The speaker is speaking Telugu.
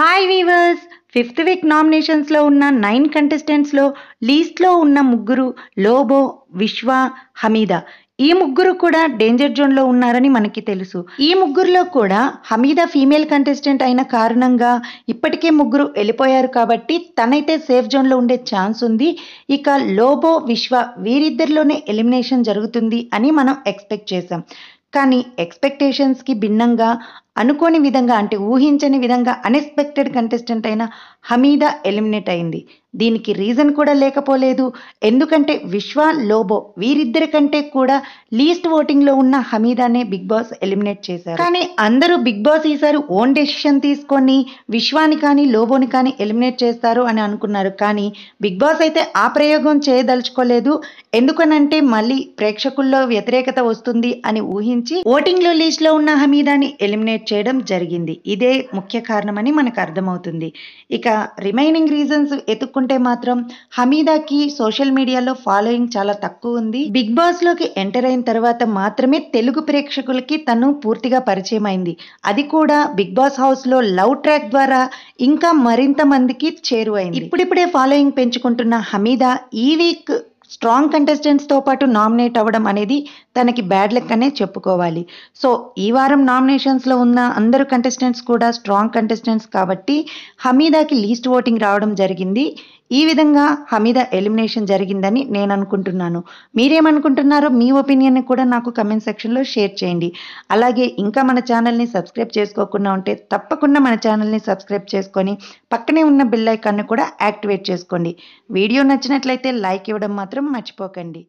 హాయ్ వీవర్స్ ఫిఫ్త్ వీక్ నామినేషన్స్లో ఉన్న నైన్ కంటెస్టెంట్స్లో లీస్ట్లో ఉన్న ముగ్గురు లోబో విశ్వ హమీదా ఈ ముగ్గురు కూడా డేంజర్ జోన్లో ఉన్నారని మనకి తెలుసు ఈ ముగ్గురులో కూడా హమీదా ఫీమేల్ కంటెస్టెంట్ అయిన కారణంగా ఇప్పటికే ముగ్గురు వెళ్ళిపోయారు కాబట్టి తనైతే సేఫ్ జోన్లో ఉండే ఛాన్స్ ఉంది ఇక లోబో విశ్వ వీరిద్దరిలోనే ఎలిమినేషన్ జరుగుతుంది అని మనం ఎక్స్పెక్ట్ చేసాం కానీ ఎక్స్పెక్టేషన్స్కి భిన్నంగా అనుకోని విధంగా అంటే ఊహించని విధంగా అన్ఎక్స్పెక్టెడ్ కంటెస్టెంట్ అయిన హమీదా ఎలిమినేట్ అయింది దీనికి రీజన్ కూడా లేకపోలేదు ఎందుకంటే విశ్వ లోబో వీరిద్దరి కంటే కూడా లీస్ట్ ఓటింగ్లో ఉన్న హమీదానే బిగ్ బాస్ ఎలిమినేట్ చేశారు కానీ అందరూ బిగ్ బాస్ ఈసారి ఓన్ డెసిషన్ తీసుకొని విశ్వాని కానీ లోబోని కానీ ఎలిమినేట్ చేస్తారు అని అనుకున్నారు కానీ బిగ్ బాస్ అయితే ఆ ప్రయోగం చేయదలుచుకోలేదు ఎందుకనంటే మళ్ళీ ప్రేక్షకుల్లో వ్యతిరేకత వస్తుంది అని ఊహించి ఓటింగ్లో లీస్ట్లో ఉన్న హమీదాని ఎలిమినేట్ చేయడం జరిగింది ఇదే ముఖ్య కారణమని మనకు అర్థమవుతుంది ఇక రిమైనింగ్ రీజన్స్ ఎత్తుక్కుంటే మాత్రం హమీదాకి సోషల్ మీడియాలో ఫాలోయింగ్ చాలా తక్కువ ఉంది బిగ్ బాస్ లోకి ఎంటర్ అయిన తర్వాత మాత్రమే తెలుగు ప్రేక్షకులకి తను పూర్తిగా పరిచయం అయింది అది కూడా బిగ్ బాస్ హౌస్ లో లవ్ ట్రాక్ ద్వారా ఇంకా మరింత మందికి చేరువైంది ఇప్పుడిప్పుడే ఫాలోయింగ్ పెంచుకుంటున్న హమీదా ఈ వీక్ స్ట్రాంగ్ కంటెస్టెంట్స్తో పాటు నామినేట్ అవ్వడం అనేది తనకి బ్యాడ్ లెక్ అనే చెప్పుకోవాలి సో ఈ వారం నామినేషన్స్లో ఉన్న అందరు కంటెస్టెంట్స్ కూడా స్ట్రాంగ్ కంటెస్టెంట్స్ కాబట్టి హమీదాకి లీస్ట్ ఓటింగ్ రావడం జరిగింది ఈ విధంగా హమీద ఎలిమినేషన్ జరిగిందని నేను అనుకుంటున్నాను మీరేమనుకుంటున్నారో మీ ఒపీనియన్ని కూడా నాకు కమెంట్ సెక్షన్లో షేర్ చేయండి అలాగే ఇంకా మన ఛానల్ని సబ్స్క్రైబ్ చేసుకోకుండా ఉంటే తప్పకుండా మన ఛానల్ని సబ్స్క్రైబ్ చేసుకొని పక్కనే ఉన్న బిల్ కూడా యాక్టివేట్ చేసుకోండి వీడియో నచ్చినట్లయితే లైక్ ఇవ్వడం మాత్రం మర్చిపోకండి